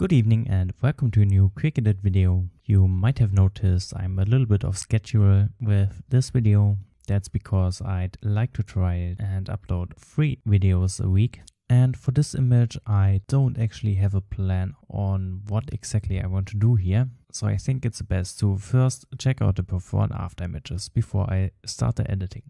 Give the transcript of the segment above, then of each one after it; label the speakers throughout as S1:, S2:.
S1: Good evening and welcome to a new quick edit video. You might have noticed I'm a little bit off schedule with this video. That's because I'd like to try and upload three videos a week. And for this image, I don't actually have a plan on what exactly I want to do here. So I think it's best to first check out the before and after images before I start the editing.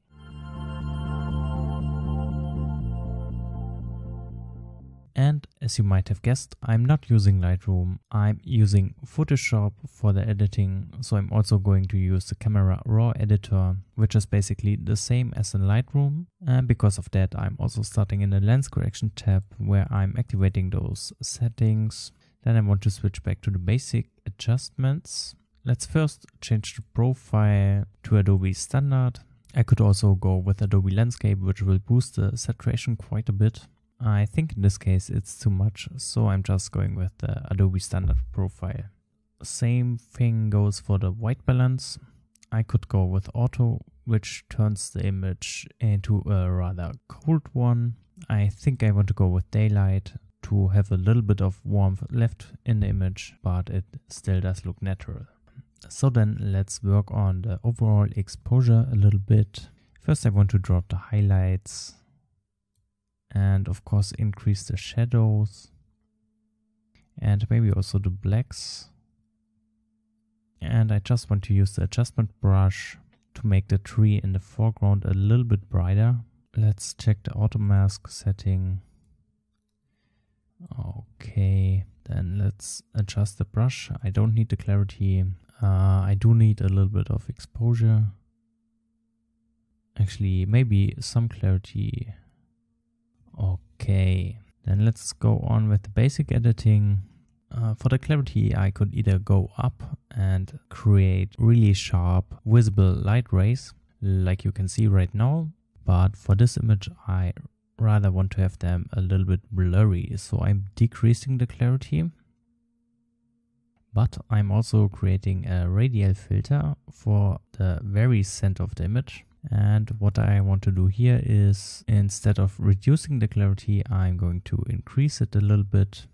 S1: And as you might have guessed, I'm not using Lightroom, I'm using Photoshop for the editing. So I'm also going to use the Camera Raw editor, which is basically the same as in Lightroom. And because of that, I'm also starting in the lens correction tab where I'm activating those settings. Then I want to switch back to the basic adjustments. Let's first change the profile to Adobe Standard. I could also go with Adobe Landscape, which will boost the saturation quite a bit. I think in this case it's too much, so I'm just going with the Adobe Standard profile. Same thing goes for the white balance. I could go with auto, which turns the image into a rather cold one. I think I want to go with daylight to have a little bit of warmth left in the image, but it still does look natural. So then let's work on the overall exposure a little bit. First I want to drop the highlights and of course increase the shadows and maybe also the blacks and I just want to use the adjustment brush to make the tree in the foreground a little bit brighter let's check the auto mask setting okay then let's adjust the brush I don't need the clarity uh, I do need a little bit of exposure actually maybe some clarity Okay, then let's go on with the basic editing. Uh, for the clarity, I could either go up and create really sharp visible light rays like you can see right now. But for this image, I rather want to have them a little bit blurry. So I'm decreasing the clarity. But I'm also creating a radial filter for the very center of the image. And what I want to do here is instead of reducing the clarity, I'm going to increase it a little bit.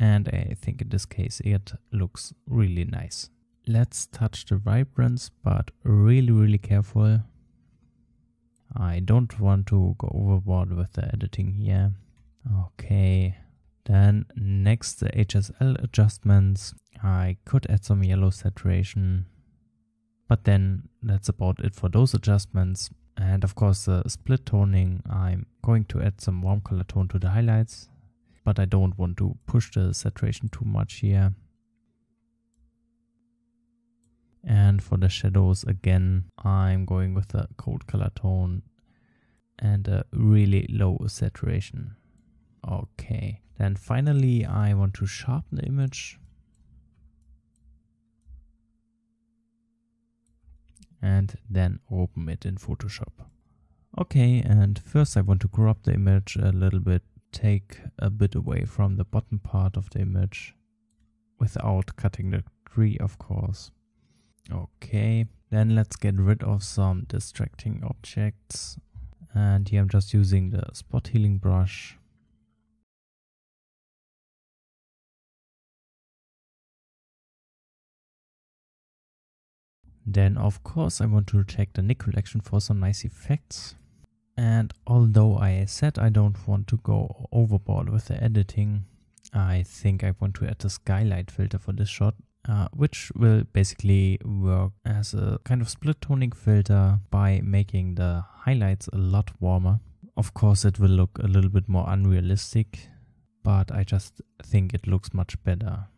S1: And I think in this case, it looks really nice. Let's touch the vibrance, but really, really careful. I don't want to go overboard with the editing here. Okay, then next the HSL adjustments. I could add some yellow saturation but then that's about it for those adjustments. And of course the split toning, I'm going to add some warm color tone to the highlights, but I don't want to push the saturation too much here. And for the shadows again, I'm going with a cold color tone and a really low saturation. Okay, then finally I want to sharpen the image and then open it in Photoshop. Okay, and first I want to crop the image a little bit, take a bit away from the bottom part of the image without cutting the tree, of course. Okay, then let's get rid of some distracting objects. And here I'm just using the spot healing brush Then of course I want to check the Nick collection for some nice effects. And although I said I don't want to go overboard with the editing, I think I want to add the skylight filter for this shot, uh, which will basically work as a kind of split toning filter by making the highlights a lot warmer. Of course, it will look a little bit more unrealistic, but I just think it looks much better.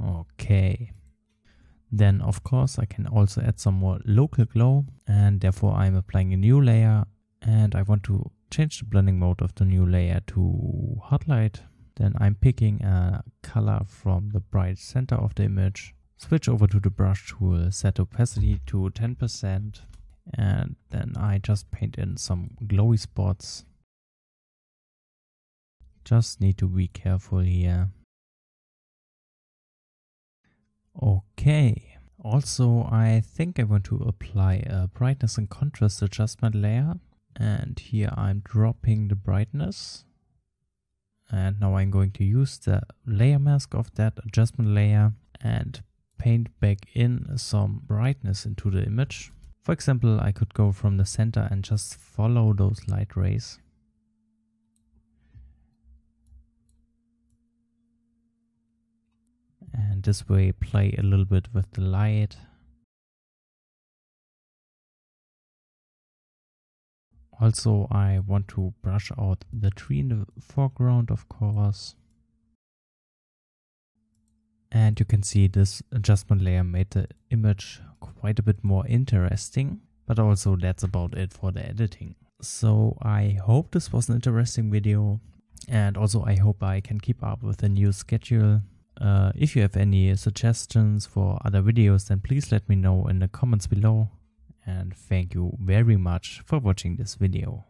S1: Okay. Then of course I can also add some more local glow and therefore I'm applying a new layer and I want to change the blending mode of the new layer to hot light. Then I'm picking a color from the bright center of the image. Switch over to the brush tool, set opacity to 10% and then I just paint in some glowy spots. Just need to be careful here. Okay Okay. Also, I think I want to apply a brightness and contrast adjustment layer. And here I'm dropping the brightness. And now I'm going to use the layer mask of that adjustment layer and paint back in some brightness into the image. For example, I could go from the center and just follow those light rays. and this way play a little bit with the light also I want to brush out the tree in the foreground of course and you can see this adjustment layer made the image quite a bit more interesting but also that's about it for the editing so I hope this was an interesting video and also I hope I can keep up with the new schedule uh, if you have any suggestions for other videos, then please let me know in the comments below. And thank you very much for watching this video.